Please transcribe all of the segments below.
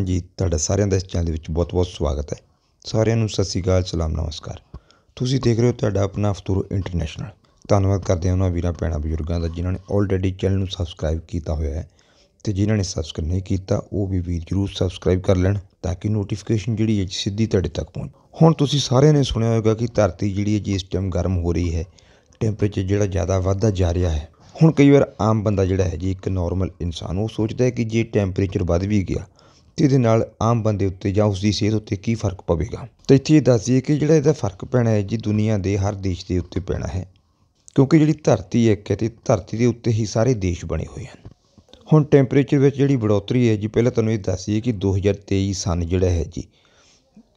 ਹਾਂਜੀ ਤੁਹਾਡਾ ਸਾਰਿਆਂ ਦਾ ਇਸ ਚੈਨਲ ਦੇ ਵਿੱਚ ਬਹੁਤ-ਬਹੁਤ ਸਵਾਗਤ ਹੈ ਸਾਰਿਆਂ ਨੂੰ ਸਤਿ ਸ੍ਰੀ ਅਕਾਲ ਸਲਾਮ ਨਮਸਕਾਰ ਤੁਸੀਂ ਦੇਖ ਰਹੇ ਹੋ ਤੁਹਾਡਾ ਆਪਣਾ ਫਤੂਰ ਇੰਟਰਨੈਸ਼ਨਲ ਧੰਨਵਾਦ ਕਰਦੇ ਹਾਂ ਉਹਨਾਂ ਵੀਰਾਂ ਭੈਣਾਂ ਬਜ਼ੁਰਗਾਂ ਦਾ ਜਿਨ੍ਹਾਂ ਨੇ ਆਲਰੇਡੀ ਚੈਨਲ ਨੂੰ ਸਬਸਕ੍ਰਾਈਬ ਕੀਤਾ ਹੋਇਆ ਹੈ ਤੇ ਜਿਨ੍ਹਾਂ ਨੇ ਸਬਸਕ੍ਰਾਈਬ ਨਹੀਂ ਕੀਤਾ ਉਹ ਵੀ ਵੀਰ ਜਰੂਰ ਸਬਸਕ੍ਰਾਈਬ ਕਰ ਲੈਣ ਤਾਂ ਕਿ ਨੋਟੀਫਿਕੇਸ਼ਨ ਜਿਹੜੀ ਹੈ ਸਿੱਧੀ ਤੁਹਾਡੇ ਤੱਕ ਪਹੁੰਚ ਹੁਣ ਤੁਸੀਂ ਸਾਰਿਆਂ ਨੇ ਸੁਣਿਆ ਹੋਵੇਗਾ ਕਿ ਧਰਤੀ ਜਿਹੜੀ ਹੈ ਜਿਸ ਟਾਈਮ ਗਰਮ ਹੋ ਰਹੀ ਹੈ ਟੈਂਪਰੇਚਰ ਜਿਹੜਾ ਜ਼ਿਆਦਾ ਵੱਧਦਾ ਜਾ ਰਿਹਾ ਹੈ ਹੁਣ ਕਈ ਵਾਰ ਆਮ ਬੰਦਾ ਜਿਹੜਾ ਹੈ ਜੀ ਇੱਕ ਨਾਰਮਲ ਇਨਸਾਨ ਉਹ ਸੋਚਦਾ ਹੈ ਕਿ ਜੇ ਟੈਂਪਰੇਚਰ ਵੱਧ ਵੀ ਗਿਆ ਅਤੇ ਇਹਦੇ ਨਾਲ ਆਮ ਬੰਦੇ ਉੱਤੇ ਜਾਂ ਉਸ ਦੀ ਸਿਹਤ ਉੱਤੇ ਕੀ ਫਰਕ ਪਵੇਗਾ ਤਾਂ ਇੱਥੇ ਇਹ ਦੱਸ ਦਈਏ ਕਿ ਜਿਹੜਾ ਇਹਦਾ ਫਰਕ ਪੈਣਾ ਹੈ ਜੀ ਦੁਨੀਆ ਦੇ ਹਰ ਦੇਸ਼ ਦੇ ਉੱਤੇ ਪੈਣਾ ਹੈ ਕਿਉਂਕਿ ਜਿਹੜੀ ਧਰਤੀ ਇੱਕ ਹੈ ਤੇ ਧਰਤੀ ਦੇ ਉੱਤੇ ਹੀ ਸਾਰੇ ਦੇਸ਼ ਬਣੇ ਹੋਏ ਹਨ ਹੁਣ ਟੈਂਪਰੇਚਰ ਵਿੱਚ ਜਿਹੜੀ ਬੜੋਤਰੀ ਹੈ ਜੀ ਪਹਿਲਾਂ ਤੁਹਾਨੂੰ ਇਹ ਦੱਸ ਦਈਏ ਕਿ 2023 ਸਨ ਜਿਹੜਾ ਹੈ ਜੀ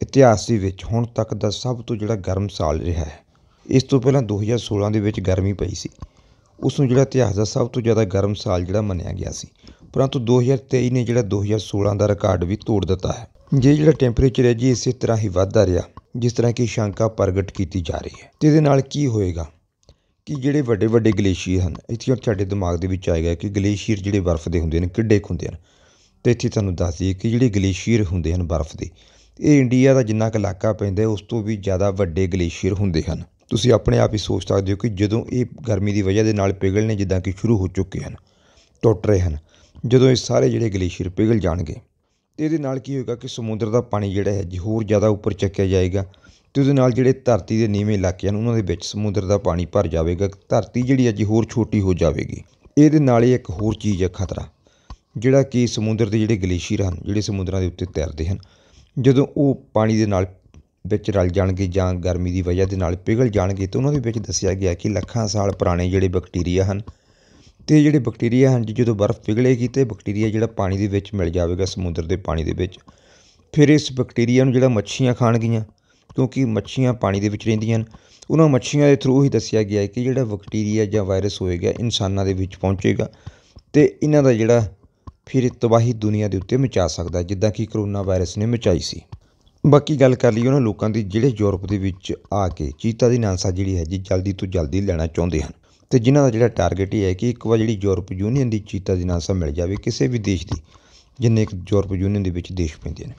ਇਤਿਹਾਸ ਦੇ ਵਿੱਚ ਹੁਣ ਤੱਕ ਦਾ ਸਭ ਤੋਂ ਜਿਹੜਾ ਗਰਮ ਸਾਲ ਰਿਹਾ ਹੈ ਇਸ ਤੋਂ ਪਹਿਲਾਂ 2016 ਦੇ ਵਿੱਚ ਗਰਮੀ ਪਈ ਸੀ ਉਸ ਨੂੰ ਜਿਹੜਾ ਇਤਿਹਾਸ ਦਾ ਸਭ ਤੋਂ ਜ਼ਿਆਦਾ ਗਰਮ ਸਾਲ ਜਿਹੜਾ ਮੰਨਿਆ ਗਿਆ ਸੀ ਪਰੰਤੂ 2023 ਨੇ ਜਿਹੜਾ 2016 ਦਾ ਰਿਕਾਰਡ ਵੀ ਤੋੜ ਦਿੱਤਾ ਹੈ ਜੇ ਜਿਹੜਾ ਟੈਂਪਰੇਚਰ ਹੈ ਜੀ ਇਸੇ ਤਰ੍ਹਾਂ ਹੀ ਵਧਦਾ ਰਿਹਾ ਜਿਸ ਤਰ੍ਹਾਂ ਕਿ ਸ਼ੰਕਾ ਪ੍ਰਗਟ ਕੀਤੀ ਜਾ ਰਹੀ ਹੈ ਤੇ ਇਹਦੇ ਨਾਲ ਕੀ ਹੋਏਗਾ ਕਿ ਜਿਹੜੇ ਵੱਡੇ ਵੱਡੇ ਗਲੇਸ਼ੀਅਰ ਹਨ ਇੱਥੇ ਸਾਡੇ ਦਿਮਾਗ ਦੇ ਵਿੱਚ ਆਏਗਾ ਕਿ ਗਲੇਸ਼ੀਅਰ ਜਿਹੜੇ ਬਰਫ਼ ਦੇ ਹੁੰਦੇ ਨੇ ਕਿੱਡੇ ਕੁ ਹੁੰਦੇ ਹਨ ਤੇ ਇੱਥੇ ਤੁਹਾਨੂੰ ਦੱਸ ਦਈਏ ਕਿ ਜਿਹੜੇ ਗਲੇਸ਼ੀਅਰ ਹੁੰਦੇ ਹਨ ਬਰਫ਼ ਦੇ ਇਹ ਇੰਡੀਆ ਦਾ ਜਿੰਨਾ ਕੁ ਇਲਾਕਾ ਪੈਂਦਾ ਉਸ ਤੋਂ ਵੀ ਜ਼ਿਆਦਾ ਵੱਡੇ ਗਲੇਸ਼ੀਅਰ ਹੁੰਦੇ ਹਨ ਤੁਸੀਂ ਆਪਣੇ ਆਪ ਹੀ ਸੋਚ ਸਕਦੇ ਹੋ ਕਿ ਜਦੋਂ ਇਹ ਗਰਮੀ ਦੀ ਵਜ੍ਹਾ ਦੇ ਨਾਲ ਪਿਘਲਣੇ ਜਿੱਦਾਂ ਕਿ ਸ਼ੁਰੂ ਹੋ ਚੁੱਕੇ ਹਨ ਟੁੱਟ ਰਹੇ ਹਨ ਜਦੋਂ ਇਹ ਸਾਰੇ ਜਿਹੜੇ ਗਲੇਸ਼ੀਅਰ ਪਿਘਲ ਜਾਣਗੇ ਤੇ ਇਹਦੇ ਨਾਲ ਕੀ ਹੋਏਗਾ ਕਿ ਸਮੁੰਦਰ ਦਾ ਪਾਣੀ ਜਿਹੜਾ ਹੈ ਜੀ ਹੋਰ ਜ਼ਿਆਦਾ ਉੱਪਰ ਚੱਕਿਆ ਜਾਏਗਾ ਤੇ ਉਹਦੇ ਨਾਲ ਜਿਹੜੇ ਧਰਤੀ ਦੇ ਨੀਵੇਂ ਇਲਾਕੇ ਹਨ ਉਹਨਾਂ ਦੇ ਵਿੱਚ ਸਮੁੰਦਰ ਦਾ ਪਾਣੀ ਭਰ ਜਾਵੇਗਾ ਧਰਤੀ ਜਿਹੜੀ ਹੈ ਹੋਰ ਛੋਟੀ ਹੋ ਜਾਵੇਗੀ ਇਹਦੇ ਨਾਲ ਹੀ ਇੱਕ ਹੋਰ ਚੀਜ਼ ਹੈ ਖਤਰਾ ਜਿਹੜਾ ਕਿ ਸਮੁੰਦਰ ਦੇ ਜਿਹੜੇ ਗਲੇਸ਼ੀਅਰ ਹਨ ਜਿਹੜੇ ਸਮੁੰਦਰਾਂ ਦੇ ਉੱਤੇ ਤੈਰਦੇ ਹਨ ਜਦੋਂ ਉਹ ਪਾਣੀ ਦੇ ਨਾਲ ਵਿੱਚ ਰਲ ਜਾਣਗੇ ਜਾਂ ਗਰਮੀ ਦੀ ਵਜ੍ਹਾ ਦੇ ਨਾਲ ਪਿਘਲ ਜਾਣਗੇ ਤਾਂ ਉਹਨਾਂ ਦੇ ਵਿੱਚ ਦੱਸਿਆ ਗਿਆ ਕਿ ਲੱਖਾਂ ਸਾਲ ਪੁਰਾਣੇ ਜਿਹੜੇ ਬੈਕਟੀਰੀਆ ਹਨ ਅਤੇ ਜਿਹੜੇ ਬੈਕਟੀਰੀਆ ਹਨ ਜਦੋਂ ਬਰਫ਼ ਪਿਘਲੇਗੀ ਤੇ ਬੈਕਟੀਰੀਆ ਜਿਹੜਾ ਪਾਣੀ ਦੇ ਵਿੱਚ ਮਿਲ ਜਾਵੇਗਾ ਸਮੁੰਦਰ ਦੇ ਪਾਣੀ ਦੇ ਵਿੱਚ ਫਿਰ ਇਸ ਬੈਕਟੀਰੀਆ ਨੂੰ ਜਿਹੜਾ ਮੱਛੀਆਂ ਖਾਣਗੀਆਂ ਕਿਉਂਕਿ ਮੱਛੀਆਂ ਪਾਣੀ ਦੇ ਵਿੱਚ ਰਹਿੰਦੀਆਂ ਹਨ ਉਹਨਾਂ ਮੱਛੀਆਂ ਦੇ ਥਰੂ ਹੀ ਦੱਸਿਆ ਗਿਆ ਹੈ ਕਿ ਜਿਹੜਾ ਬੈਕਟੀਰੀਆ ਜਾਂ ਵਾਇਰਸ ਹੋਏਗਾ ਇਨਸਾਨਾਂ ਦੇ ਵਿੱਚ ਪਹੁੰਚੇਗਾ ਅਤੇ ਇਹਨਾਂ ਦਾ ਜਿਹੜਾ ਫਿਰ ਤਬਾਹੀ ਦੁਨੀਆ ਦੇ ਉੱਤੇ ਮਚਾ ਸਕਦਾ ਜਿੱਦਾਂ ਕਿ ਕਰੋਨਾ ਵਾਇਰਸ ਨੇ ਮਚਾਈ ਸੀ ਬਾਕੀ ਗੱਲ ਕਰ ਲਈ ਉਹਨਾਂ ਲੋਕਾਂ ਦੀ ਜਿਹੜੇ ਯੂਰਪ ਦੇ ਵਿੱਚ ਆ ਕੇ ਚੀਤਾ ਦੀ ਨਾਂਸਾ ਜਿਹੜੀ ਹੈ ਜੀ ਜਲਦੀ ਤੋਂ ਜਲਦੀ ਲੈਣਾ ਚਾਹੁੰਦੇ ਹਨ ਤੇ ਜਿਨ੍ਹਾਂ ਦਾ ਜਿਹੜਾ ਟਾਰਗੇਟ ਇਹ ਹੈ ਕਿ ਇੱਕ ਵਾਰ ਜਿਹੜੀ ਯੂਰਪ ਯੂਨੀਅਨ ਦੀ ਚੀਤਾ ਦੀ ਨਾਸਾ ਮਿਲ ਜਾਵੇ ਕਿਸੇ ਵੀ ਦੇਸ਼ ਦੀ ਜਿੰਨੇ ਇੱਕ ਯੂਰਪ ਯੂਨੀਅਨ ਦੇ ਵਿੱਚ ਦੇਸ਼ ਪੈਂਦੇ ਨੇ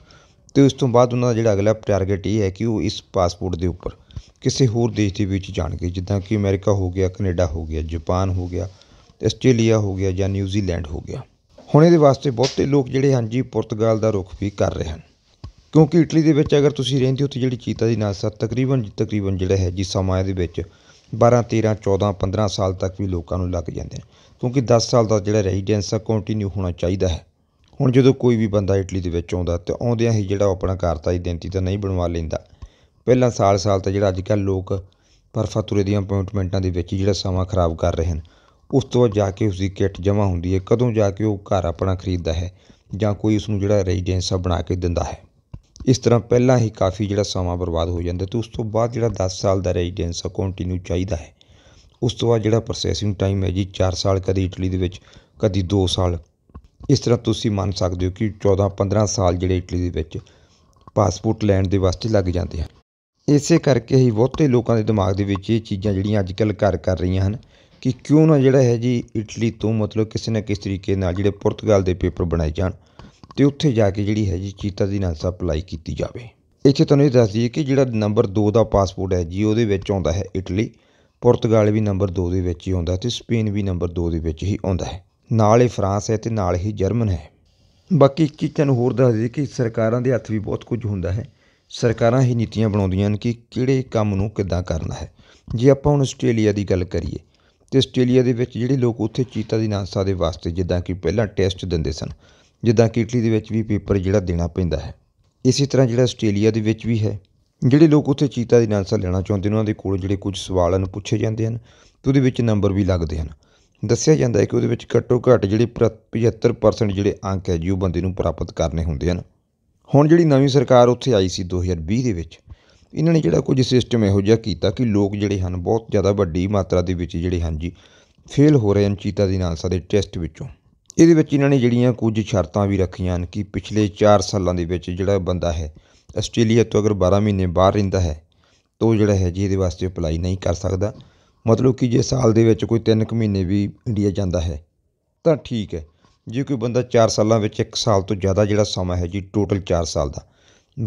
ਤੇ ਉਸ ਤੋਂ ਬਾਅਦ ਉਹਨਾਂ ਦਾ ਜਿਹੜਾ ਅਗਲਾ ਟਾਰਗੇਟ ਇਹ ਹੈ ਕਿ ਉਹ ਇਸ ਪਾਸਪੋਰਟ ਦੇ ਉੱਪਰ ਕਿਸੇ ਹੋਰ ਦੇਸ਼ ਦੇ ਵਿੱਚ ਜਾਣਗੇ ਜਿੱਦਾਂ ਕਿ ਅਮਰੀਕਾ ਹੋ ਗਿਆ ਕੈਨੇਡਾ ਹੋ ਗਿਆ ਜਾਪਾਨ ਹੋ ਗਿਆ ਆਸਟ੍ਰੇਲੀਆ ਹੋ ਗਿਆ ਜਾਂ ਨਿਊਜ਼ੀਲੈਂਡ ਹੋ ਗਿਆ ਹੁਣ ਇਹਦੇ ਵਾਸਤੇ ਬਹੁਤੇ ਲੋਕ ਜਿਹੜੇ ਹਨ ਜੀ ਪੁਰਤਗਾਲ ਦਾ ਰੁਖ ਵੀ ਕਰ ਰਹੇ ਹਨ ਕਿਉਂਕਿ ਇਟਲੀ ਦੇ ਵਿੱਚ ਅਗਰ ਤੁਸੀਂ ਰਹਿੰਦੇ ਹੋ ਤੇ ਜਿਹੜੀ ਚੀਤਾ ਦੀ ਨਾਸਾ ਤਕਰੀਬਨ ਤਕਰੀਬਨ ਜਿਹੜਾ ਹੈ ਜੀ ਸਮਾਂ ਦੇ ਵਿੱਚ 12 13 14 15 ਸਾਲ ਤੱਕ ਵੀ ਲੋਕਾਂ ਨੂੰ ਲੱਗ ਜਾਂਦੇ ਨੇ ਕਿਉਂਕਿ 10 ਸਾਲ ਦਾ ਜਿਹੜਾ ਰੈਜ਼ੀਡੈਂਸ ਆ ਕੰਟੀਨਿਊ ਹੋਣਾ ਚਾਹੀਦਾ ਹੈ ਹੁਣ ਜਦੋਂ ਕੋਈ ਵੀ ਬੰਦਾ ਇਟਲੀ ਦੇ ਵਿੱਚ ਆਉਂਦਾ ਤੇ ਆਉਂਦਿਆਂ ਹੀ ਜਿਹੜਾ ਆਪਣਾ ਘਰ ਆਈਡੈਂਟੀ ਤਾਂ ਨਹੀਂ ਬਣਵਾ ਲੈਂਦਾ ਪਹਿਲਾਂ ਸਾਲ-ਸਾਲ ਤਾਂ ਜਿਹੜਾ ਅੱਜ ਕੱਲ ਲੋਕ ਪਰਫਾਤੂਰੇ ਦੀਆਂ ਅਪਾਇੰਟਮੈਂਟਾਂ ਦੇ ਵਿੱਚ ਜਿਹੜਾ ਸਮਾਂ ਖਰਾਬ ਕਰ ਰਹੇ ਹਨ ਉਸ ਤੋਂ ਬਾਅਦ ਜਾ ਕੇ ਉਸ ਦੀ ਕਿੱਟ ਜਮ੍ਹਾਂ ਹੁੰਦੀ ਹੈ ਕਦੋਂ ਜਾ ਕੇ ਉਹ ਘਰ ਆਪਣਾ ਖਰੀਦਦਾ ਹੈ ਜਾਂ ਕੋਈ ਉਸ ਨੂੰ ਜਿਹੜਾ ਰੈਜ਼ੀਡੈਂਸ ਬਣਾ ਕੇ ਦਿੰਦਾ ਹੈ ਇਸ ਤਰ੍ਹਾਂ ਪਹਿਲਾਂ ਹੀ ਕਾਫੀ ਜਿਹੜਾ ਸਮਾਂ ਬਰਬਾਦ ਹੋ ਜਾਂਦਾ ਤੇ ਉਸ ਤੋਂ ਬਾਅਦ ਜਿਹੜਾ 10 ਸਾਲ ਦਾ ਰੈਜ਼ੀਡੈਂਸ ਆ ਕੰਟੀਨਿਊ ਚਾਹੀਦਾ ਹੈ ਉਸ ਤੋਂ ਬਾਅਦ ਜਿਹੜਾ ਪ੍ਰੋਸੈਸਿੰਗ ਟਾਈਮ ਹੈ ਜੀ 4 ਸਾਲ ਕਦੀ ਇਟਲੀ ਦੇ ਵਿੱਚ ਕਦੀ 2 ਸਾਲ ਇਸ ਤਰ੍ਹਾਂ ਤੁਸੀਂ ਮੰਨ ਸਕਦੇ ਹੋ ਕਿ 14 15 ਸਾਲ ਜਿਹੜੇ ਇਟਲੀ ਦੇ ਵਿੱਚ ਪਾਸਪੋਰਟ ਲੈਣ ਦੇ ਵਾਸਤੇ ਲੱਗ ਜਾਂਦੇ ਹਨ ਇਸੇ ਕਰਕੇ ਹੀ ਬਹੁਤੇ ਲੋਕਾਂ ਦੇ ਦਿਮਾਗ ਦੇ ਵਿੱਚ ਇਹ ਚੀਜ਼ਾਂ ਜਿਹੜੀਆਂ ਅੱਜ ਕੱਲ ਕਰ ਕਰ ਰਹੀਆਂ ਹਨ ਕਿ ਕਿਉਂ ਨਾ ਜਿਹੜਾ ਹੈ ਜੀ ਇਟਲੀ ਤੋਂ ਮਤਲਬ ਕਿਸੇ ਨਾ ਕਿਸੇ ਤਰੀਕੇ ਨਾਲ ਜਿਹੜੇ ਪੁਰਤਗਾਲ ਦੇ ਪੇਪਰ ਬਣਾਏ ਜਾਣ ਤੇ ਉੱਥੇ ਜਾ ਕੇ ਜਿਹੜੀ ਹੈ ਜੀ ਚੀਤਾ ਦੀ ਨਾਲ ਅਪਲਾਈ ਕੀਤੀ ਜਾਵੇ ਇੱਥੇ ਤੁਹਾਨੂੰ ਇਹ ਦੱਸ ਦਈਏ ਕਿ ਜਿਹੜਾ ਨੰਬਰ 2 ਦਾ ਪਾਸਪੋਰਟ ਹੈ ਜੀ ਉਹਦੇ ਵਿੱਚ ਆਉਂਦਾ ਹੈ ਇਟਲੀ ਪੁਰਤਗਾਲ ਵੀ ਨੰਬਰ 2 ਦੇ ਵਿੱਚ ਹੀ ਆਉਂਦਾ ਤੇ ਸਪੇਨ ਵੀ ਨੰਬਰ 2 ਦੇ ਵਿੱਚ ਹੀ ਆਉਂਦਾ ਹੈ ਨਾਲ ਹੀ ਫਰਾਂਸ ਹੈ ਤੇ ਨਾਲ ਹੀ ਜਰਮਨ ਹੈ ਬਾਕੀ ਇੱਕ ਚੀਜ਼ ਹੋਰ ਦੱਸ ਦਈਏ ਕਿ ਸਰਕਾਰਾਂ ਦੇ ਹੱਥ ਵੀ ਬਹੁਤ ਕੁਝ ਹੁੰਦਾ ਹੈ ਸਰਕਾਰਾਂ ਹੀ ਨੀਤੀਆਂ ਬਣਾਉਂਦੀਆਂ ਹਨ ਕਿ ਕਿਹੜੇ ਕੰਮ ਨੂੰ ਕਿੱਦਾਂ ਕਰਨਾ ਹੈ ਜੇ ਆਪਾਂ ਹੁਣ ਆਸਟ੍ਰੇਲੀਆ ਦੀ ਗੱਲ ਕਰੀਏ ਤੇ ਆਸਟ੍ਰੇਲੀਆ ਦੇ ਵਿੱਚ ਜਿਹੜੇ ਲੋਕ ਉੱਥੇ ਚੀਤਾ ਦੀ ਨਾਸਾ ਦੇ ਵਾਸਤੇ ਜਿੱਦਾਂ ਕਿ ਪਹਿਲਾਂ ਟੈਸਟ ਦਿੰਦੇ ਸਨ ਜਿੱਦਾਂ ਕਿ ਇਟਲੀ ਦੇ ਵਿੱਚ ਵੀ ਪੇਪਰ ਜਿਹੜਾ ਦੇਣਾ ਪੈਂਦਾ ਹੈ ਇਸੇ ਤਰ੍ਹਾਂ ਜਿਹੜਾ ਆਸਟ੍ਰੇਲੀਆ ਦੇ ਵਿੱਚ ਵੀ ਹੈ ਜਿਹੜੇ ਲੋਕ ਉੱਥੇ ਚੀਤਾ ਦੀ ਸਾ ਲੈਣਾ ਚਾਹੁੰਦੇ ਨੇ ਉਹਨਾਂ ਦੇ ਕੋਲ ਜਿਹੜੇ ਕੁਝ ਸਵਾਲ ਹਨ ਪੁੱਛੇ ਜਾਂਦੇ ਹਨ ਤੇ ਉਹਦੇ ਵਿੱਚ ਨੰਬਰ ਵੀ ਲੱਗਦੇ ਹਨ ਦੱਸਿਆ ਜਾਂਦਾ ਹੈ ਕਿ ਉਹਦੇ ਵਿੱਚ ਘੱਟੋ ਘੱਟ ਜਿਹੜੇ 75% ਜਿਹੜੇ ਅੰਕ ਹੈ ਜੀ ਉਹ ਬੰਦੇ ਨੂੰ ਪ੍ਰਾਪਤ ਕਰਨੇ ਹੁੰਦੇ ਹਨ ਹੁਣ ਜਿਹੜੀ ਨਵੀਂ ਸਰਕਾਰ ਉੱਥੇ ਆਈ ਸੀ 2020 ਦੇ ਵਿੱਚ ਇਹਨਾਂ ਨੇ ਜਿਹੜਾ ਕੁਝ ਸਿਸਟਮ ਇਹੋ ਜਿਹਾ ਕੀਤਾ ਕਿ ਲੋਕ ਜਿਹੜੇ ਹਨ ਬਹੁਤ ਜ਼ਿਆਦਾ ਵੱਡੀ ਮਾਤਰਾ ਦੇ ਵਿੱਚ ਜਿਹੜੇ ਹਨ ਜੀ ਫੇਲ ਹੋ ਰਹੇ ਹਨ ਚੀਤਾ ਦੀ ਨਾਲ ਦੇ ਟੈਸਟ ਵਿੱਚੋਂ ਇਹਦੇ ਵਿੱਚ ਇਹਨਾਂ ਨੇ ਜਿਹੜੀਆਂ ਕੁਝ ਸ਼ਰਤਾਂ ਵੀ ਰੱਖੀਆਂ ਹਨ ਕਿ ਪਿਛਲੇ 4 ਸਾਲਾਂ ਦੇ ਵਿੱਚ ਜਿਹੜਾ ਬੰਦਾ ਹੈ ਆਸਟ੍ਰੇਲੀਆ ਤੋਂ ਅਗਰ 12 ਮਹੀਨੇ ਬਾਹਰ ਰਹਿੰਦਾ ਹੈ ਤਾਂ ਉਹ ਜਿਹੜਾ ਹੈ ਜੀ ਇਹਦੇ ਵਾਸਤੇ ਅਪਲਾਈ ਨਹੀਂ ਕਰ ਸਕਦਾ ਮਤਲਬ ਕਿ ਜੇ ਸਾਲ ਦੇ ਵਿੱਚ ਕੋਈ 3 ਕੁ ਮਹੀਨੇ ਵੀ ਇੰਡੀਆ ਜਾਂਦਾ ਹੈ ਤਾਂ ਠੀਕ ਹੈ ਜੇ ਕੋਈ ਬੰਦਾ 4 ਸਾਲਾਂ ਵਿੱਚ 1 ਸਾਲ ਤੋਂ ਜ਼ਿਆਦਾ ਜਿਹੜਾ ਸਮਾਂ ਹੈ ਜੀ ਟੋਟਲ 4 ਸਾਲ ਦਾ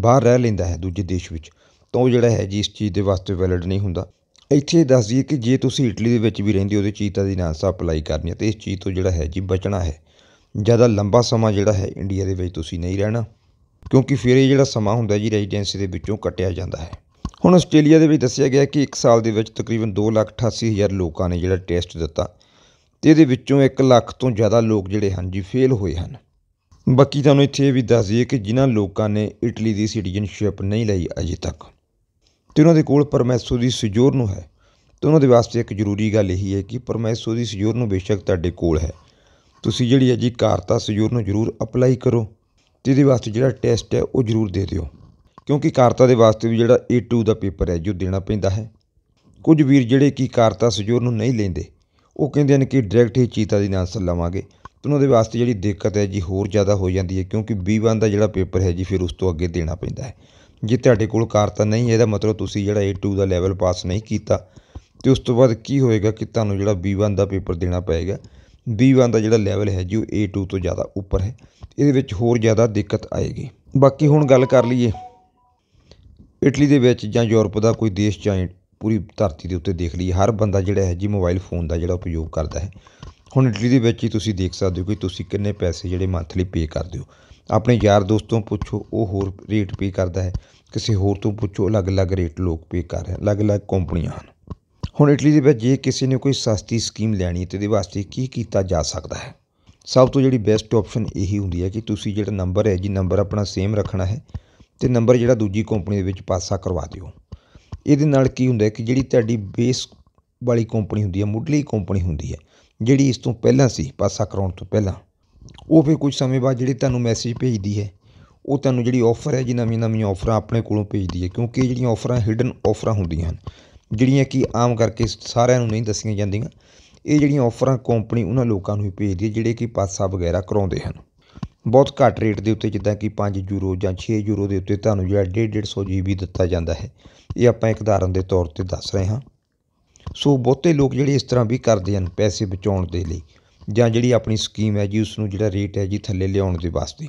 ਬਾਹਰ ਰਹਿ ਲੈਂਦਾ ਹੈ ਦੂਜੇ ਦੇਸ਼ ਵਿੱਚ ਤਾਂ ਉਹ ਜਿਹੜਾ ਹੈ ਜੀ ਇਸ ਚੀਜ਼ ਦੇ ਵਾਸਤੇ ਵੈਲਿਡ ਨਹੀਂ ਹੁੰਦਾ ਇੱਥੇ ਦੱਸ ਦਈਏ ਕਿ ਜੇ ਤੁਸੀਂ ਇਟਲੀ ਦੇ ਵਿੱਚ ਵੀ ਰਹਿੰਦੇ ਹੋ ਤੇ ਚੀਤਾ ਦੀ ਨਾਸਾ ਅਪਲਾਈ ਕਰਨੀ ਹੈ ਤੇ ਇਸ ਚੀਜ਼ ਤੋਂ ਜਿਹੜਾ ਹੈ ਜੀ ਬਚਣਾ ਹੈ ਜ਼ਿਆਦਾ ਲੰਬਾ ਸਮਾਂ ਜਿਹੜਾ ਹੈ ਇੰਡੀਆ ਦੇ ਵਿੱਚ ਤੁਸੀਂ ਨਹੀਂ ਰਹਿਣਾ ਕਿਉਂਕਿ ਫਿਰ ਇਹ ਜਿਹੜਾ ਸਮਾਂ ਹੁੰਦਾ ਜੀ ਰੈਜ਼ੀਡੈਂਸੀ ਦੇ ਵਿੱਚੋਂ ਕੱਟਿਆ ਜਾਂਦਾ ਹੈ ਹੁਣ ਆਸਟ੍ਰੇਲੀਆ ਦੇ ਵਿੱਚ ਦੱਸਿਆ ਗਿਆ ਕਿ 1 ਸਾਲ ਦੇ ਵਿੱਚ ਤਕਰੀਬਨ 2,88,000 ਲੋਕਾਂ ਨੇ ਜਿਹੜਾ ਟੈਸਟ ਦਿੱਤਾ ਤੇ ਇਹਦੇ ਵਿੱਚੋਂ 1 ਲੱਖ ਤੋਂ ਜ਼ਿਆਦਾ ਲੋਕ ਜਿਹੜੇ ਹਨ ਜੀ ਫੇਲ ਹੋਏ ਹਨ ਬਾਕੀ ਤੁਹਾਨੂੰ ਇੱਥੇ ਇਹ ਵੀ ਦੱਸ ਦਈਏ ਕਿ ਜਿਨ੍ਹਾਂ ਲੋਕਾਂ ਨੇ ਇਟਲੀ ਦੀ ਸਿਟੀਜ਼ਨਸ਼ਿਪ ਨਹੀਂ ਲਈ ਅਜੇ ਤੱਕ ਤੇ ਉਹਨਾਂ ਦੇ ਕੋਲ ਪਰਮੇਸ਼ਰ ਦੀ ਸਜੂਰ ਨੂੰ ਹੈ ਤੇ ਉਹਨਾਂ ਦੇ ਵਾਸਤੇ ਇੱਕ ਜ਼ਰੂਰੀ ਗੱਲ ਇਹੀ ਹੈ ਕਿ ਪਰਮੇਸ਼ਰ ਦੀ ਸਜੂਰ ਨੂੰ ਬੇਸ਼ੱਕ ਤੁਹਾਡੇ ਕੋਲ ਹੈ ਤੁਸੀਂ ਜਿਹੜੀ ਅਜੀ ਕਾਰਤਾ ਸਜੂਰ ਨੂੰ ਜ਼ਰੂਰ ਅਪਲਾਈ ਕਰੋ ਤੇ ਇਹਦੇ ਵਾਸਤੇ ਜਿਹੜਾ ਟੈਸਟ ਹੈ ਉਹ ਜ਼ਰੂਰ ਦੇ ਦਿਓ ਕਿਉਂਕਿ ਕਾਰਤਾ ਦੇ ਵਾਸਤੇ ਵੀ ਜਿਹੜਾ A2 ਦਾ ਪੇਪਰ ਹੈ ਜੋ ਦੇਣਾ ਪੈਂਦਾ ਹੈ ਕੁਝ ਵੀਰ ਜਿਹੜੇ ਕੀ ਕਾਰਤਾ ਸਜੂਰ ਨੂੰ ਨਹੀਂ ਲੈਂਦੇ ਉਹ ਕਹਿੰਦੇ ਨੇ ਕਿ ਡਾਇਰੈਕਟ ਹੀ ਚੀਤਾ ਦੀ ਆਨਸਰ ਲਵਾਂਗੇ ਉਹਨਾਂ ਦੇ ਵਾਸਤੇ ਜਿਹੜੀ ਦਿੱਕਤ ਹੈ ਜੀ ਹੋਰ ਜ਼ਿਆਦਾ ਹੋ ਜਾਂਦੀ ਹੈ ਕਿਉਂਕਿ B1 ਦਾ ਜਿਹੜਾ ਪੇਪਰ ਹੈ ਜੀ ਫਿਰ ਉਸ ਤੋਂ ਅੱਗੇ ਦੇਣਾ ਪੈਂਦਾ ਹੈ ਜੇ ਤੁਹਾਡੇ ਕੋਲ ਕਾਰ ਤਾਂ ਨਹੀਂ ਇਹਦਾ ਮਤਲਬ ਤੁਸੀਂ ਜਿਹੜਾ A2 ਦਾ ਲੈਵਲ ਪਾਸ ਨਹੀਂ ਕੀਤਾ ਤੇ ਉਸ ਤੋਂ ਬਾਅਦ ਕੀ ਹੋਏਗਾ ਕਿ ਤੁਹਾਨੂੰ ਜਿਹੜਾ B1 ਦਾ ਪੇਪਰ ਦੇਣਾ ਪਏਗਾ B1 ਦਾ ਜਿਹੜਾ ਲੈਵਲ ਹੈ ਜੀ ਉਹ A2 ਤੋਂ ਜ਼ਿਆਦਾ ਉੱਪਰ ਹੈ ਇਹਦੇ ਵਿੱਚ ਹੋਰ ਜ਼ਿਆਦਾ ਦਿੱਕਤ ਆਏਗੀ ਬਾਕੀ ਹੁਣ ਗੱਲ ਕਰ ਲਈਏ ਇਟਲੀ ਦੇ ਵਿੱਚ ਜਾਂ ਯੂਰਪ ਦਾ ਕੋਈ ਦੇਸ਼ ਜਾਂ ਪੂਰੀ ਧਰਤੀ ਦੇ ਉੱਤੇ ਦੇਖ ਲਈਏ ਹਰ ਬੰਦਾ ਜਿਹੜਾ ਹੈ ਜੀ ਮੋਬਾਈਲ ਫੋਨ ਦਾ ਜਿਹੜਾ ਉਪਯੋਗ ਕਰਦਾ ਹੈ ਹੁਣ ਇਟਲੀ ਦੇ ਵਿੱਚ ਹੀ ਤੁਸੀਂ ਦੇਖ ਸਕਦੇ ਹੋ ਕਿ ਤੁਸੀਂ ਕਿੰਨੇ ਪੈਸੇ ਜਿਹੜੇ ਮੰਥਲੀ ਪੇ ਕਰਦੇ ਹੋ ਆਪਣੇ ਯਾਰ ਦੋਸਤੋਂ ਪੁੱਛੋ ਉਹ ਹੋਰ ਰੇਟ ਪੇ ਕਰਦਾ ਹੈ ਕਿਸੇ ਹੋਰ ਤੋਂ ਪੁੱਛੋ ਅਲੱਗ-ਅਲੱਗ ਰੇਟ ਲੋਕ ਪੇ ਕਰ ਰਹੇ ਹਨ ਅਲੱਗ-ਅਲੱਗ ਕੰਪਨੀਆਂ ਹਨ ਹੁਣ ਇਟਲੀ ਦੇ ਵਿੱਚ ਜੇ ਕਿਸੇ ਨੇ ਕੋਈ ਸਸਤੀ ਸਕੀਮ ਲੈਣੀ ਹੈ ਤੇ ਦੇ ਵਾਸਤੇ ਕੀ ਕੀਤਾ ਜਾ ਸਕਦਾ ਹੈ ਸਭ ਤੋਂ ਜਿਹੜੀ ਬੈਸਟ ਆਪਸ਼ਨ ਇਹੀ ਹੁੰਦੀ ਹੈ ਕਿ ਤੁਸੀਂ ਜਿਹੜਾ ਨੰਬਰ ਹੈ ਜੀ ਨੰਬਰ ਆਪਣਾ ਸੇਮ ਰੱਖਣਾ ਹੈ ਤੇ ਨੰਬਰ ਜਿਹੜਾ ਦੂਜੀ ਕੰਪਨੀ ਦੇ ਵਿੱਚ ਪਾਸਾ ਕਰਵਾ ਦਿਓ ਇਹਦੇ ਨਾਲ ਕੀ ਹੁੰਦਾ ਹੈ ਕਿ ਜਿਹੜੀ ਤੁਹਾਡੀ ਬੇਸ ਵਾਲੀ ਕੰਪਨੀ ਹੁੰਦੀ ਹੈ ਮੁੱਢਲੀ ਕੰਪਨੀ ਹੁੰਦੀ ਹੈ ਜਿਹੜੀ ਇਸ ਤੋਂ ਪਹਿਲਾਂ ਸੀ ਪਾਸਾ ਕਰਾਉਣ ਤੋਂ ਪਹਿਲਾਂ ਉਹ ਫਿਰ ਕੁਝ ਸਮੇਂ ਬਾਅਦ ਜਿਹੜੀ ਤੁਹਾਨੂੰ ਮੈਸੇਜ ਭੇਜਦੀ ਹੈ ਉਹ ਤੁਹਾਨੂੰ ਜਿਹੜੀ ਆਫਰ ਹੈ ਜੀ ਨਵੀਂ ਨਵੀਂ ਆਫਰਾਂ ਆਪਣੇ ਕੋਲੋਂ ਭੇਜਦੀ ਹੈ ਕਿਉਂਕਿ ਜਿਹੜੀਆਂ ਆਫਰਾਂ ਹਿਡਨ ਆਫਰਾਂ ਹੁੰਦੀਆਂ ਹਨ ਜਿਹੜੀਆਂ ਕਿ ਆਮ ਕਰਕੇ ਸਾਰਿਆਂ ਨੂੰ ਨਹੀਂ ਦੱਸੀਆਂ ਜਾਂਦੀਆਂ ਇਹ ਜਿਹੜੀਆਂ ਆਫਰਾਂ ਕੰਪਨੀ ਉਹਨਾਂ ਲੋਕਾਂ ਨੂੰ ਹੀ ਭੇਜਦੀ ਹੈ ਜਿਹੜੇ ਕਿ ਪਾਸਾ ਵਗੈਰਾ ਕਰਾਉਂਦੇ ਹਨ ਬਹੁਤ ਘੱਟ ਰੇਟ ਦੇ ਉੱਤੇ ਜਿੱਦਾਂ ਕਿ 5 ਯੂਰੋ ਜਾਂ 6 ਯੂਰੋ ਦੇ ਉੱਤੇ ਤੁਹਾਨੂੰ ਜਿਹੜਾ 1.5 150 ਜੀਬੀ ਦਿੱਤਾ ਜਾਂਦਾ ਹੈ ਇਹ ਆਪਾਂ ਇੱਕ ਉਦਾਹਰਨ ਦੇ ਤੌਰ ਤੇ ਦੱਸ ਰਹੇ ਹਾਂ ਸੋ ਬਹੁਤੇ ਲੋਕ ਜਿਹੜੇ ਇਸ ਤਰ੍ਹਾਂ ਵੀ ਕਰਦੇ ਹਨ ਪੈਸੇ ਬਚਾਉਣ ਦੇ ਲਈ ਜਾਂ ਜਿਹੜੀ ਆਪਣੀ ਸਕੀਮ ਹੈ ਜੀ ਉਸ ਨੂੰ ਜਿਹੜਾ ਰੇਟ ਹੈ ਜੀ ਥੱਲੇ ਲਿਆਉਣ ਦੇ ਵਾਸਤੇ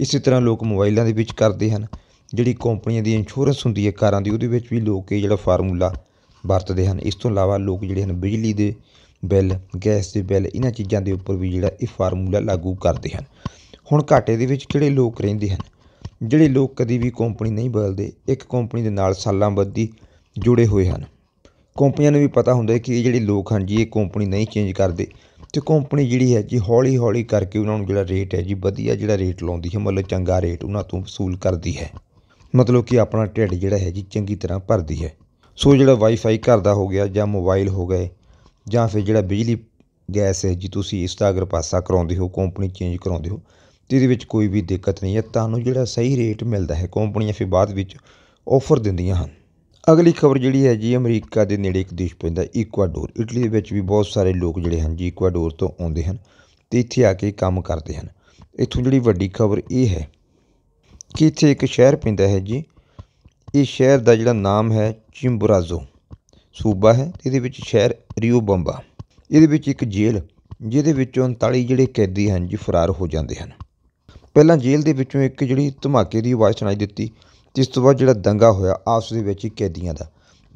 ਇਸੇ ਤਰ੍ਹਾਂ ਲੋਕ ਮੋਬਾਈਲਾਂ ਦੇ ਵਿੱਚ ਕਰਦੇ ਹਨ ਜਿਹੜੀ ਕੰਪਨੀਆਂ ਦੀ ਇੰਸ਼ੋਰੈਂਸ ਹੁੰਦੀ ਹੈ ਕਾਰਾਂ ਦੀ ਉਹਦੇ ਵਿੱਚ ਵੀ ਲੋਕ ਇਹ ਜਿਹੜਾ ਫਾਰਮੂਲਾ ਵਰਤਦੇ ਹਨ ਇਸ ਤੋਂ ਇਲਾਵਾ ਲੋਕ ਜਿਹੜੇ ਹਨ ਬਿਜਲੀ ਦੇ ਬਿੱਲ ਗੈਸ ਦੇ ਬਿੱਲ ਇਹਨਾਂ ਚੀਜ਼ਾਂ ਦੇ ਉੱਪਰ ਵੀ ਜਿਹੜਾ ਇਹ ਫਾਰਮੂਲਾ ਲਾਗੂ ਕਰਦੇ ਹਨ ਹੁਣ ਘਾਟੇ ਦੇ ਵਿੱਚ ਕਿਹੜੇ ਲੋਕ ਰਹਿੰਦੇ ਹਨ ਜਿਹੜੇ ਲੋਕ ਕਦੀ ਵੀ ਕੰਪਨੀ ਨਹੀਂ ਬਦਲਦੇ ਇੱਕ ਕੰਪਨੀ ਦੇ ਨਾਲ ਸਾਲਾਂ ਬੱਧੀ ਜੁੜੇ ਹੋਏ ਹਨ ਕੰਪਨੀਆਂ ਨੂੰ ਵੀ ਪਤਾ ਹੁੰਦਾ ਹੈ ਕਿ ਇਹ ਜਿਹੜੇ ਲੋਕ ਹਨ ਜੀ ਇਹ ਕੰਪਨੀ ਨਹੀਂ ਚੇਂਜ ਕਰਦੇ ਤੇ ਕੰਪਨੀ ਜਿਹੜੀ ਹੈ ਜੀ ਹੌਲੀ ਹੌਲੀ ਕਰਕੇ ਉਹਨਾਂ ਨੂੰ ਜਿਹੜਾ ਰੇਟ ਹੈ ਜੀ ਵਧੀਆ ਜਿਹੜਾ ਰੇਟ ਲਾਉਂਦੀ ਹੈ ਮਤਲਬ ਚੰਗਾ ਰੇਟ ਉਹਨਾਂ ਤੋਂ ਵਸੂਲ ਕਰਦੀ ਹੈ ਮਤਲਬ ਕਿ ਆਪਣਾ ਢਿੱਡ ਜਿਹੜਾ ਹੈ ਜੀ ਚੰਗੀ ਤਰ੍ਹਾਂ ਭਰਦੀ ਹੈ ਸੋ ਜਿਹੜਾ ਵਾਈਫਾਈ ਘਰ ਦਾ ਹੋ ਗਿਆ ਜਾਂ ਮੋਬਾਈਲ ਹੋ ਗਏ ਜਾਂ ਫਿਰ ਜਿਹੜਾ ਬਿਜਲੀ ਗੈਸ ਹੈ ਜੀ ਤੁਸੀਂ ਇਸ ਦਾ ਅਗਰ ਪਾਸਾ ਕਰਾਉਂਦੇ ਹੋ ਕੰਪਨੀ ਚੇਂਜ ਕਰਾਉਂਦੇ ਹੋ ਤੇ ਇਹਦੇ ਵਿੱਚ ਕੋਈ ਵੀ ਦਿੱਕਤ ਨਹੀਂ ਹੈ ਤੁਹਾਨੂੰ ਜਿਹੜਾ ਸਹੀ ਰੇਟ ਮਿਲਦਾ ਹੈ ਕੰਪਨੀਆਂ ਫਿਰ ਬਾਅਦ ਵਿੱਚ ਆਫਰ ਦਿੰਦੀਆਂ ਹਨ ਅਗਲੀ ਖਬਰ ਜਿਹੜੀ ਹੈ ਜੀ ਅਮਰੀਕਾ ਦੇ ਨੇੜੇ ਇੱਕ ਦੇਸ਼ ਪੈਂਦਾ ਇਕਵਾਡੋਰ ਇਟਲੀ ਦੇ ਵਿੱਚ ਵੀ ਬਹੁਤ ਸਾਰੇ ਲੋਕ ਜਿਹੜੇ ਹਨ ਜੀ ਇਕਵਾਡੋਰ ਤੋਂ ਆਉਂਦੇ ਹਨ ਤੇ ਇੱਥੇ ਆ ਕੇ ਕੰਮ ਕਰਦੇ ਹਨ ਇੱਥੋਂ ਜਿਹੜੀ ਵੱਡੀ ਖਬਰ ਇਹ ਹੈ ਕਿ ਇੱਥੇ ਇੱਕ ਸ਼ਹਿਰ ਪੈਂਦਾ ਹੈ ਜੀ ਇਹ ਸ਼ਹਿਰ ਦਾ ਜਿਹੜਾ ਨਾਮ ਹੈ ਚਿੰਬੁਰਾਜ਼ੋ ਸੂਬਾ ਹੈ ਇਹਦੇ ਵਿੱਚ ਸ਼ਹਿਰ ਰਿਓ ਬੰਬਾ ਇਹਦੇ ਵਿੱਚ ਇੱਕ ਜੇਲ੍ਹ ਜਿਹਦੇ ਵਿੱਚੋਂ 39 ਜਿਹੜੇ ਕੈਦੀ ਹਨ ਜੀ ਫਰਾਰ ਹੋ ਜਾਂਦੇ ਹਨ ਪਹਿਲਾਂ ਜੇਲ੍ਹ ਦੇ ਵਿੱਚੋਂ ਇੱਕ ਜਿਹੜੀ ਧਮਾਕੇ ਦੀ ਆਵਾਜ਼ ਸੁਣਾਈ ਦਿੱਤੀ ਇਸ ਤੋਂ ਬਾਅਦ ਜਿਹੜਾ ਦੰਗਾ ਹੋਇਆ ਆਪਸ ਦੇ ਵਿੱਚ ਹੀ ਕੈਦੀਆਂ ਦਾ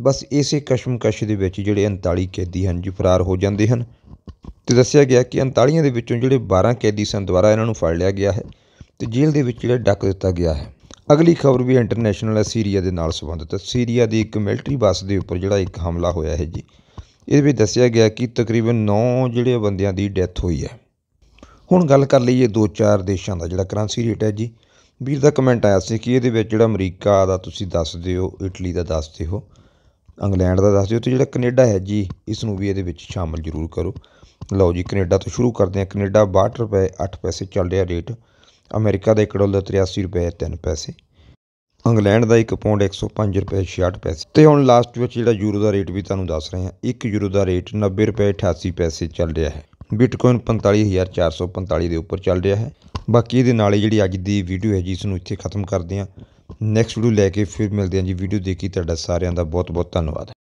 ਬਸ ਇਸੇ ਕਸ਼ਮਕਸ਼ ਦੇ ਵਿੱਚ ਜਿਹੜੇ 39 ਕੈਦੀ ਹਨ ਜੀ ਫਰਾਰ ਹੋ ਜਾਂਦੇ ਹਨ ਤੇ ਦੱਸਿਆ ਗਿਆ ਕਿ 39 ਦੇ ਵਿੱਚੋਂ ਜਿਹੜੇ 12 ਕੈਦੀ ਸਨ ਦੁਆਰਾ ਇਹਨਾਂ ਨੂੰ ਫੜ ਲਿਆ ਗਿਆ ਹੈ ਤੇ ਜੇਲ੍ਹ ਦੇ ਵਿੱਚ ਜਿਹੜਾ ਡੱਕ ਦਿੱਤਾ ਗਿਆ ਹੈ ਅਗਲੀ ਖਬਰ ਵੀ ਇੰਟਰਨੈਸ਼ਨਲ ਹੈ ਸੀਰੀਆ ਦੇ ਨਾਲ ਸੰਬੰਧਿਤ ਸੀਰੀਆ ਦੀ ਇੱਕ ਮਿਲਟਰੀ ਬੱਸ ਦੇ ਉੱਪਰ ਜਿਹੜਾ ਇੱਕ ਹਮਲਾ ਹੋਇਆ ਹੈ ਜੀ ਇਹਦੇ ਵਿੱਚ ਦੱਸਿਆ ਗਿਆ ਕਿ ਤਕਰੀਬਨ 9 ਜਿਹੜੇ ਬੰਦਿਆਂ ਦੀ ਡੈਥ ਹੋਈ ਹੈ ਹੁਣ ਗੱਲ ਕਰ ਲਈਏ ਦੋ ਚਾਰ ਦੇਸ਼ਾਂ ਦਾ ਜਿਹੜਾ ਕਰੰਸੀ ਰੇਟ ਹੈ ਜੀ ਵੀਰ ਦਾ ਕਮੈਂਟ ਆਇਆ ਸੀ ਕਿ ਇਹਦੇ ਵਿੱਚ ਜਿਹੜਾ ਅਮਰੀਕਾ ਦਾ ਤੁਸੀਂ ਦੱਸਦੇ ਹੋ ਇਟਲੀ ਦਾ ਦੱਸਦੇ ਹੋ ਇੰਗਲੈਂਡ ਦਾ ਦੱਸਦੇ ਹੋ ਤੇ ਜਿਹੜਾ ਕੈਨੇਡਾ ਹੈ ਜੀ ਇਸ ਨੂੰ ਵੀ ਇਹਦੇ ਵਿੱਚ ਸ਼ਾਮਲ ਜ਼ਰੂਰ ਕਰੋ ਲਓ ਜੀ ਕੈਨੇਡਾ ਤੋਂ ਸ਼ੁਰੂ ਕਰਦੇ ਹਾਂ ਕੈਨੇਡਾ 62 ਰੁਪਏ 8 ਪੈਸੇ ਚੱਲ ਰਿਹਾ ਰੇਟ ਅਮਰੀਕਾ ਦਾ 1 ਡਾਲਰ 83 ਰੁਪਏ 3 ਪੈਸੇ ਇੰਗਲੈਂਡ ਦਾ 1 ਪੌਂਡ 105 ਰੁਪਏ 66 ਪੈਸੇ ਤੇ ਹੁਣ ਲਾਸਟ ਵਿੱਚ ਜਿਹੜਾ ਯੂਰੋ ਦਾ ਰੇਟ ਵੀ ਤੁਹਾਨੂੰ ਦੱਸ ਰਹੇ ਹਾਂ 1 ਯੂਰੋ ਦਾ ਰੇਟ 90 ਰੁਪਏ 88 ਪੈਸੇ ਚੱਲ ਰਿਹਾ ਹੈ ਬਿਟਕੋਇਨ 45445 ਦੇ ਉੱਪਰ ਚੱਲ ਰਿਹਾ ਹੈ ਬਾਕੀ ਇਹਦੇ ਨਾਲ ਹੀ ਜਿਹੜੀ ਅੱਜ ਦੀ ਵੀਡੀਓ ਹੈ ਜੀ ਇਸ ਨੂੰ ਇੱਥੇ ਖਤਮ ਕਰਦੇ ਹਾਂ ਨੈਕਸਟ ਵੀਡੀਓ ਲੈ ਕੇ ਫਿਰ ਮਿਲਦੇ ਹਾਂ ਜੀ ਵੀਡੀਓ ਦੇਖੀ ਤੁਹਾਡਾ ਸਾਰਿਆਂ ਦਾ ਬਹੁਤ ਬਹੁਤ ਧੰਨਵਾਦ